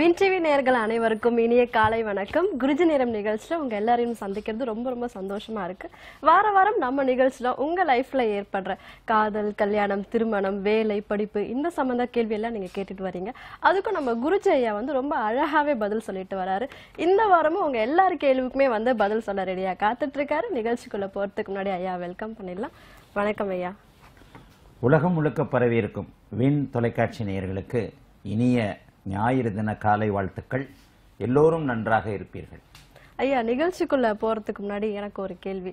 Win TV நேர்கள் அனைவருக்கும் இனிய காலை வணக்கம் குருஜி நேரம் நிகழ்ச்சியில் உங்கள் எல்லாரையும் சந்திக்கிறது ரொம்ப ரொம்ப சந்தோஷமாக இருக்குது வார வாரம் நம்ம நிகழ்ச்சியில் உங்கள் லைஃப்பில் ஏற்படுற காதல் கல்யாணம் திருமணம் வேலை படிப்பு இந்த சம்மந்த கேள்வியெல்லாம் நீங்கள் கேட்டுட்டு வரீங்க அதுக்கும் நம்ம குருஜி ஐயா வந்து ரொம்ப அழகாகவே பதில் சொல்லிட்டு வராரு இந்த வாரமும் உங்கள் எல்லார் கேள்விக்குமே வந்து பதில் சொல்ல ரெடியாக காத்துட்ருக்காரு நிகழ்ச்சிக்குள்ளே போகிறதுக்கு முன்னாடி ஐயா வெல்கம் பண்ணிடலாம் வணக்கம் ஐயா உலகம் முழுக்க பரவி இருக்கும் வின் தொலைக்காட்சி நேயர்களுக்கு இனிய ஞாயிறு தின காலை வாழ்த்துக்கள் எல்லோரும் நன்றாக இருப்பீர்கள் ஐயா நிகழ்ச்சிக்குள்ளே போகிறதுக்கு முன்னாடி எனக்கு ஒரு கேள்வி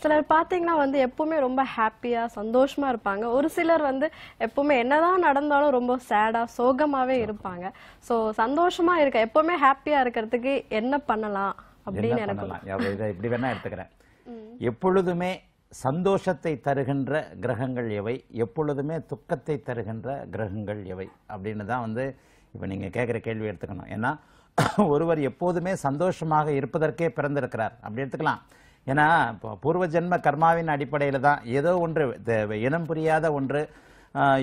சிலர் பார்த்தீங்கன்னா வந்து எப்பவுமே ரொம்ப ஹாப்பியாக சந்தோஷமாக இருப்பாங்க ஒரு சிலர் வந்து எப்பவுமே என்னதான் நடந்தாலும் ரொம்ப சேடாக சோகமாகவே இருப்பாங்க ஸோ சந்தோஷமாக இருக்க எப்பவுமே ஹாப்பியாக இருக்கிறதுக்கு என்ன பண்ணலாம் அப்படின்னு எனக்கு இதை இப்படி வேணா எடுத்துக்கிறேன் எப்பொழுதுமே சந்தோஷத்தை தருகின்ற கிரகங்கள் எவை எப்பொழுதுமே துக்கத்தை தருகின்ற கிரகங்கள் எவை அப்படின்னு தான் வந்து இப்போ நீங்கள் கேட்குற கேள்வி எடுத்துக்கணும் ஏன்னா ஒருவர் எப்போதுமே சந்தோஷமாக இருப்பதற்கே பிறந்திருக்கிறார் அப்படி எடுத்துக்கலாம் ஏன்னா இப்போ பூர்வ ஜென்ம கர்மாவின் அடிப்படையில் தான் ஏதோ ஒன்று இனம் புரியாத ஒன்று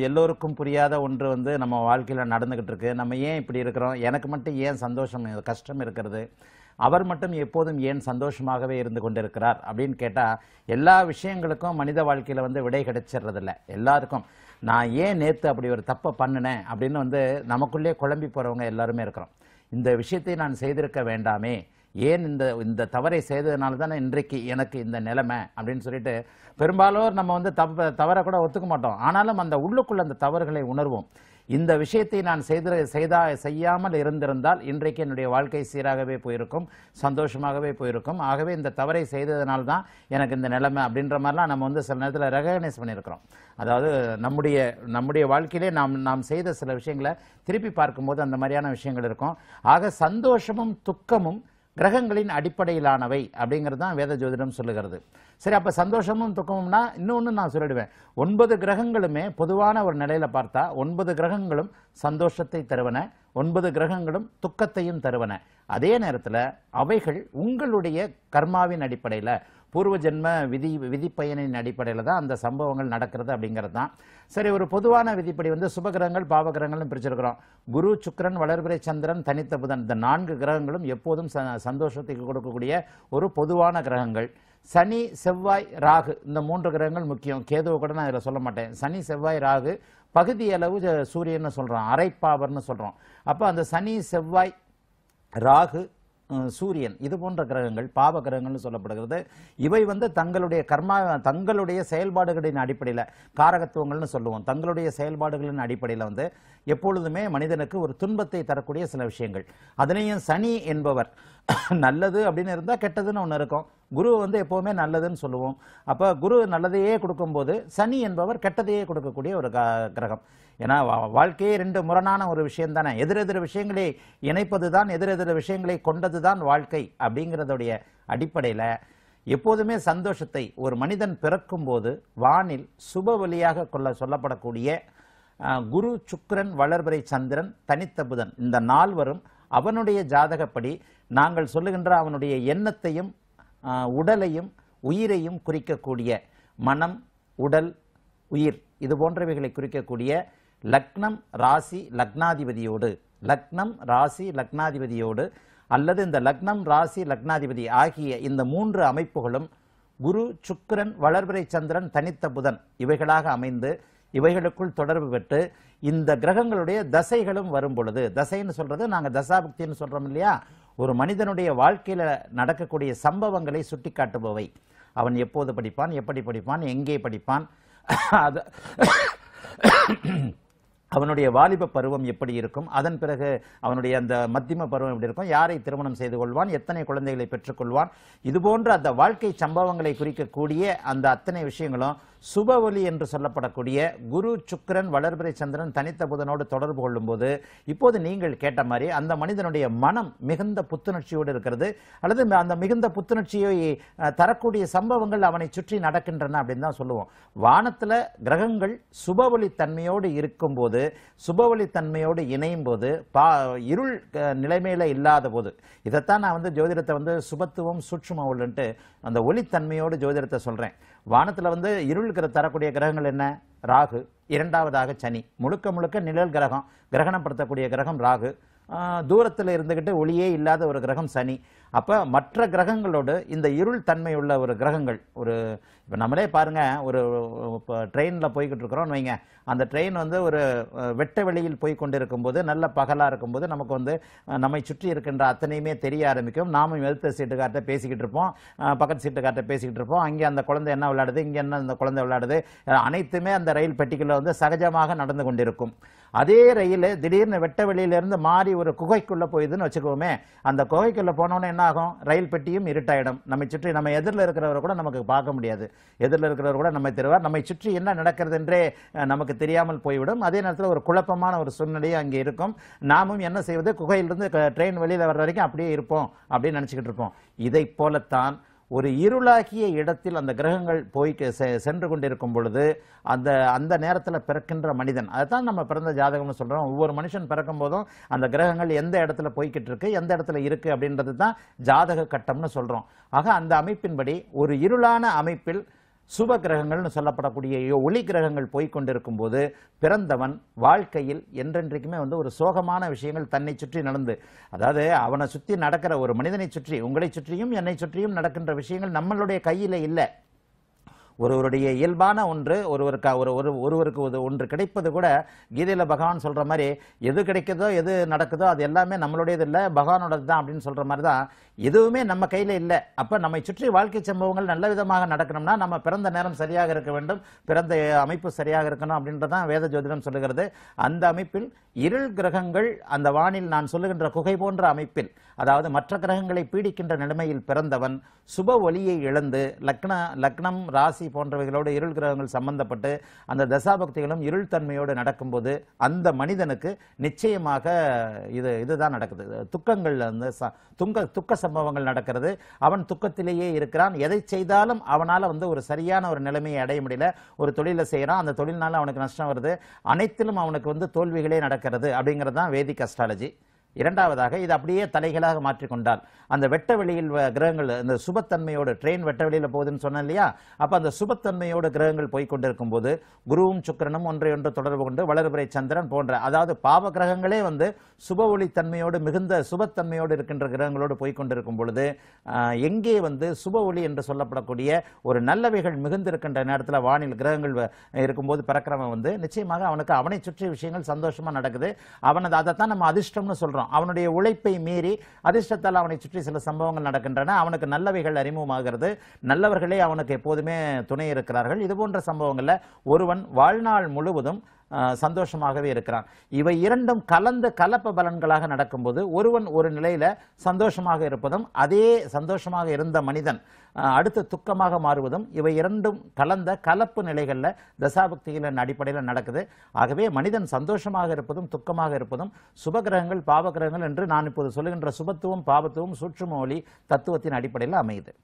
எல்லோருக்கும் புரியாத ஒன்று வந்து நம்ம வாழ்க்கையில் நடந்துக்கிட்டு இருக்கு நம்ம ஏன் இப்படி இருக்கிறோம் எனக்கு மட்டும் ஏன் சந்தோஷம் கஷ்டம் இருக்கிறது அவர் மட்டும் எப்போதும் ஏன் சந்தோஷமாகவே இருந்து கொண்டிருக்கிறார் அப்படின்னு கேட்டால் எல்லா விஷயங்களுக்கும் மனித வாழ்க்கையில் வந்து விடை கிடைச்சிடுறதில்ல எல்லாருக்கும் நான் ஏன் நேற்று அப்படி ஒரு தப்பை பண்ணினேன் அப்படின்னு வந்து நமக்குள்ளே குழம்பி போகிறவங்க எல்லாருமே இருக்கிறோம் இந்த விஷயத்தை நான் செய்திருக்க வேண்டாமே ஏன் இந்த இந்த தவறை செய்ததுனால தானே இன்றைக்கு எனக்கு இந்த நிலைமை அப்படின்னு சொல்லிட்டு பெரும்பாலோர் நம்ம வந்து தவ தவறை கூட ஒத்துக்க மாட்டோம் ஆனாலும் அந்த உள்ளுக்குள்ள அந்த தவறுகளை உணர்வோம் இந்த விஷயத்தை நான் செய்த செய்தா செய்யாமல் இருந்திருந்தால் இன்றைக்கு என்னுடைய வாழ்க்கை சீராகவே போயிருக்கும் சந்தோஷமாகவே போயிருக்கும் ஆகவே இந்த தவறை செய்ததுனால தான் எனக்கு இந்த நிலைமை அப்படின்ற மாதிரிலாம் நம்ம வந்து சில நேரத்தில் ரெகனைஸ் பண்ணியிருக்கிறோம் அதாவது நம்முடைய நம்முடைய வாழ்க்கையிலே நாம் நாம் செய்த சில விஷயங்களை திருப்பி பார்க்கும்போது அந்த மாதிரியான விஷயங்கள் இருக்கும் ஆக சந்தோஷமும் துக்கமும் கிரகங்களின் அடிப்படையிலானவை அப்படிங்கிறது தான் வேத ஜோதிடம் சொல்லுகிறது சரி அப்போ சந்தோஷமும் துக்கமும்னா இன்னொன்று நான் சொல்லிடுவேன் ஒன்பது கிரகங்களுமே பொதுவான ஒரு நிலையில் பார்த்தா ஒன்பது கிரகங்களும் சந்தோஷத்தை தருவன ஒன்பது கிரகங்களும் துக்கத்தையும் தருவன அதே நேரத்தில் அவைகள் உங்களுடைய கர்மாவின் அடிப்படையில் பூர்வ ஜென்ம விதி விதிப்பயனின் அடிப்படையில் தான் அந்த சம்பவங்கள் நடக்கிறது அப்படிங்கிறது தான் சரி ஒரு பொதுவான விதிப்படி வந்து சுபகிரகங்கள் பாவகிரகங்களும் பிரிச்சிருக்கிறோம் குரு சுக்கரன் வளர்பிறை சந்திரன் தனித்த புதன் இந்த நான்கு கிரகங்களும் எப்போதும் சந்தோஷத்துக்கு கொடுக்கக்கூடிய ஒரு பொதுவான கிரகங்கள் சனி செவ்வாய் ராகு இந்த மூன்று கிரகங்கள் முக்கியம் கேதுவை கூட நான் இதில் சொல்ல மாட்டேன் சனி செவ்வாய் ராகு பகுதி அளவு சூரியன்னு சொல்கிறோம் அரைப்பாவர்னு சொல்கிறோம் அப்போ அந்த சனி செவ்வாய் ராகு சூரியன் இது போன்ற கிரகங்கள் பாவ கிரகங்கள்னு சொல்லப்படுகிறது இவை வந்து தங்களுடைய கர்மா தங்களுடைய செயல்பாடுகளின் அடிப்படையில் காரகத்துவங்கள்னு சொல்லுவோம் தங்களுடைய செயல்பாடுகளின் அடிப்படையில் வந்து எப்பொழுதுமே மனிதனுக்கு ஒரு துன்பத்தை தரக்கூடிய சில விஷயங்கள் அதுலேயும் சனி என்பவர் நல்லது அப்படின்னு இருந்தால் கெட்டதுன்னு ஒன்று இருக்கும் குரு வந்து எப்போவுமே நல்லதுன்னு சொல்லுவோம் அப்போ குரு நல்லதையே கொடுக்கும்போது சனி என்பவர் கெட்டதையே கொடுக்கக்கூடிய ஒரு கிரகம் ஏன்னா வாழ்க்கையே ரெண்டு முரணான ஒரு விஷயம் தானே எதிரெதிர விஷயங்களை இணைப்பது தான் எதிரெதிர விஷயங்களை கொண்டது தான் வாழ்க்கை அப்படிங்கிறதுடைய அடிப்படையில் எப்போதுமே சந்தோஷத்தை ஒரு மனிதன் பிறக்கும் போது வானில் சுப வழியாக கொள்ள சொல்லப்படக்கூடிய குரு சுக்கரன் வளர்பிறை சந்திரன் தனித்த புதன் இந்த நால்வரும் அவனுடைய ஜாதகப்படி நாங்கள் சொல்லுகின்ற அவனுடைய எண்ணத்தையும் உடலையும் உயிரையும் குறிக்கக்கூடிய மனம் உடல் உயிர் இது போன்றவைகளை குறிக்கக்கூடிய லக்னம் ராசி லக்னாதிபதியோடு லக்னம் ராசி லக்னாதிபதியோடு அல்லது இந்த லக்னம் ராசி லக்னாதிபதி ஆகிய இந்த மூன்று அமைப்புகளும் குரு சுக்கரன் வளர்பிறை சந்திரன் தனித்த புதன் இவைகளாக அமைந்து இவைகளுக்குள் தொடர்பு பெற்று இந்த கிரகங்களுடைய தசைகளும் வரும் பொழுது தசைன்னு சொல்றது நாங்கள் தசாபக்தின்னு சொல்றோம் இல்லையா ஒரு மனிதனுடைய வாழ்க்கையில நடக்கக்கூடிய சம்பவங்களை சுட்டி காட்டுபவை அவன் எப்போது படிப்பான் எப்படி படிப்பான் எங்கே படிப்பான் அது அவனுடைய வாலிப பருவம் எப்படி இருக்கும் அதன் பிறகு அவனுடைய அந்த மத்தியம பருவம் எப்படி இருக்கும் யாரை திருமணம் செய்து கொள்வான் எத்தனை குழந்தைகளை பெற்றுக்கொள்வான் இதுபோன்ற அந்த வாழ்க்கை சம்பவங்களை குறிக்கக்கூடிய அந்த அத்தனை விஷயங்களும் சுபவொலி என்று சொல்லப்படக்கூடிய குரு சுக்கரன் வளர்பிரை சந்திரன் தனித்த புதனோடு தொடர்பு கொள்ளும்போது இப்போது நீங்கள் கேட்ட மாதிரி அந்த மனிதனுடைய மனம் மிகுந்த புத்துணர்ச்சியோடு இருக்கிறது அல்லது அந்த மிகுந்த புத்துணர்ச்சியை தரக்கூடிய சம்பவங்கள் அவனை சுற்றி நடக்கின்றன அப்படின்னு தான் சொல்லுவோம் வானத்தில் கிரகங்கள் சுபவொலி தன்மையோடு இருக்கும்போது சுபவொலி தன்மையோடு இணையும் போது பா இருள் நிலைமையில் இல்லாத போது இதைத்தான் நான் வந்து ஜோதிடத்தை வந்து சுபத்துவம் சூட்சும உள்ளன்ட்டு அந்த ஒளித்தன்மையோடு ஜோதிடத்தை சொல்கிறேன் வானத்தில் வந்து இருளுக்கு தரக்கூடிய கிரகங்கள் என்ன ராகு இரண்டாவதாக சனி முழுக்க முழுக்க நிழல் கிரகம் கிரகணப்படுத்தக்கூடிய கிரகம் ராகு தூரத்தில் இருந்துக்கிட்டு ஒளியே இல்லாத ஒரு கிரகம் சனி அப்போ மற்ற கிரகங்களோடு இந்த இருள் தன்மை உள்ள ஒரு கிரகங்கள் ஒரு இப்போ நம்மளே பாருங்கள் ஒரு இப்போ ட்ரெயினில் போய்கிட்டு இருக்கிறோம்னு வைங்க அந்த ட்ரெயின் வந்து ஒரு வெட்ட வெளியில் போய் கொண்டு போது நல்ல பகலாக இருக்கும்போது நமக்கு வந்து நம்மை சுற்றி இருக்கின்ற அத்தனையுமே தெரிய ஆரம்பிக்கும் நாமும் எழுத்த சீட்டுக்கார்ட்ட பேசிக்கிட்டு இருப்போம் பக்கத்து சீட்டுக்கார்ட்ட பேசிக்கிட்டு இருப்போம் அங்கே அந்த குழந்தை என்ன விளையாடுது இங்கே என்ன அந்த குழந்தை விளையாடுது அனைத்துமே அந்த ரயில் பெட்டிக்குள்ளே வந்து சகஜமாக நடந்து கொண்டிருக்கும் அதே ரயில் திடீர்னு வெட்ட வெளியிலேருந்து மாறி ஒரு குகைக்குள்ளே போயிதுன்னு வச்சுக்கோமே அந்த குகைக்குள்ளே போனோன்னு என்ன ஆகும் ரயில் பெட்டியும் இருட்டாயிடும் நம்மை சுற்றி நம்ம எதிரில் இருக்கிறவர் கூட நமக்கு பார்க்க முடியாது எதிரில் இருக்கிறவர் கூட நம்மை தெரிவார் நம்மை சுற்றி என்ன நடக்கிறது என்றே நமக்கு தெரியாமல் போய்விடும் அதே நேரத்தில் ஒரு குழப்பமான ஒரு சூழ்நிலையும் அங்கே இருக்கும் நாமும் என்ன செய்வது குகையிலிருந்து ட்ரெயின் வெளியில் வர்ற வரைக்கும் அப்படியே இருப்போம் அப்படின்னு நினச்சிக்கிட்டு இருப்போம் இதை போலத்தான் ஒரு இருளாகிய இடத்தில் அந்த கிரகங்கள் போய் சென்று கொண்டிருக்கும் பொழுது அந்த அந்த நேரத்தில் பிறக்கின்ற மனிதன் அதுதான் நம்ம பிறந்த ஜாதகம்னு சொல்கிறோம் ஒவ்வொரு மனுஷன் பிறக்கும் போதும் அந்த கிரகங்கள் எந்த இடத்துல போய்கிட்டு இருக்கு எந்த இடத்துல இருக்குது அப்படின்றது தான் ஜாதக கட்டம்னு சொல்கிறோம் ஆக அந்த அமைப்பின்படி ஒரு இருளான அமைப்பில் சுப கிரகங்கள்னு சொல்லப்படக்கூடிய ஒளி கிரகங்கள் போய்கொண்டிருக்கும் போது பிறந்தவன் வாழ்க்கையில் என்றென்றைக்குமே வந்து ஒரு சோகமான விஷயங்கள் தன்னை சுற்றி நடந்து அதாவது அவனை சுற்றி நடக்கிற ஒரு மனிதனை சுற்றி உங்களை சுற்றியும் என்னை சுற்றியும் நடக்கின்ற விஷயங்கள் நம்மளுடைய கையில் இல்லை ஒருவருடைய இயல்பான ஒன்று ஒருவருக்கு ஒரு ஒரு ஒருவருக்கு ஒரு ஒன்று கிடைப்பது கூட கீதையில் பகவான் சொல்கிற மாதிரி எது கிடைக்குதோ எது நடக்குதோ அது எல்லாமே நம்மளுடையது இல்லை பகவானோடது தான் அப்படின்னு சொல்கிற மாதிரி தான் எதுவுமே நம்ம கையில் இல்லை அப்போ நம்மை சுற்றி வாழ்க்கை சம்பவங்கள் நல்ல விதமாக நடக்கணும்னா நம்ம பிறந்த நேரம் சரியாக இருக்க வேண்டும் பிறந்த அமைப்பு சரியாக இருக்கணும் அப்படின்றதான் வேத ஜோதிடம் சொல்லுகிறது அந்த அமைப்பில் இருள் கிரகங்கள் அந்த வானில் நான் சொல்லுகின்ற குகை போன்ற அமைப்பில் அதாவது மற்ற கிரகங்களை பீடிக்கின்ற நிலைமையில் பிறந்தவன் சுப ஒளியை இழந்து லக்ன லக்னம் ராசி ராசி போன்றவைகளோடு இருள் கிரகங்கள் சம்பந்தப்பட்டு அந்த தசாபக்திகளும் இருள் தன்மையோடு நடக்கும்போது அந்த மனிதனுக்கு நிச்சயமாக இது இதுதான் நடக்குது துக்கங்கள் அந்த துங்க துக்க சம்பவங்கள் நடக்கிறது அவன் துக்கத்திலேயே இருக்கிறான் எதை செய்தாலும் அவனால் வந்து ஒரு சரியான ஒரு நிலைமையை அடைய முடியல ஒரு தொழிலை செய்கிறான் அந்த தொழில்னால அவனுக்கு நஷ்டம் வருது அனைத்திலும் அவனுக்கு வந்து தோல்விகளே நடக்கிறது அப்படிங்கிறது தான் வேதிக் அஸ்ட்ராலஜி இரண்டாவதாக இது அப்படியே தலைகளாக மாற்றிக்கொண்டால் அந்த வெட்ட வெளியில் கிரகங்கள் இந்த சுபத்தன்மையோடு ட்ரெயின் வெட்ட வெளியில் போகுதுன்னு சொன்னேன் இல்லையா அப்போ அந்த சுபத்தன்மையோடு கிரகங்கள் போய்கொண்டிருக்கும் போது குருவும் சுக்கரனும் ஒன்றை ஒன்று தொடர்பு கொண்டு வளர்புரை சந்திரன் போன்ற அதாவது பாவ கிரகங்களே வந்து சுப ஒளித்தன்மையோடு மிகுந்த சுபத்தன்மையோடு இருக்கின்ற கிரகங்களோடு போய்கொண்டிருக்கும் பொழுது எங்கே வந்து சுப ஒளி என்று சொல்லப்படக்கூடிய ஒரு நல்லவைகள் மிகுந்திருக்கின்ற நேரத்தில் வானில் கிரகங்கள் இருக்கும்போது பிறக்கிறவன் வந்து நிச்சயமாக அவனுக்கு அவனை சுற்றிய விஷயங்கள் சந்தோஷமாக நடக்குது அவனது அதைத்தான் நம்ம அதிர்ஷ்டம்னு சொல்கிறோம் சம்பவம் அவனுடைய உழைப்பை மீறி அதிர்ஷ்டத்தால் அவனை சுற்றி சில சம்பவங்கள் நடக்கின்றன அவனுக்கு நல்லவைகள் அறிமுகமாகிறது நல்லவர்களே அவனுக்கு எப்போதுமே துணை இருக்கிறார்கள் இது போன்ற சம்பவங்களில் ஒருவன் வாழ்நாள் முழுவதும் சந்தோஷமாகவே இருக்கிறான் இவை இரண்டும் கலந்த கலப்ப பலன்களாக நடக்கும்போது ஒருவன் ஒரு நிலையில் சந்தோஷமாக இருப்பதும் அதே சந்தோஷமாக இருந்த மனிதன் அடுத்த துக்கமாக மாறுவதும் இவை இரண்டும் கலந்த கலப்பு நிலைகளில் தசாபக்திகளின் அடிப்படையில் நடக்குது ஆகவே மனிதன் சந்தோஷமாக இருப்பதும் துக்கமாக இருப்பதும் சுபகிரகங்கள் பாவகிரகங்கள் என்று நான் இப்போது சொல்லுகின்ற சுபத்துவம் பாவத்துவம் சூற்றுமொழி தத்துவத்தின் அடிப்படையில் அமையுது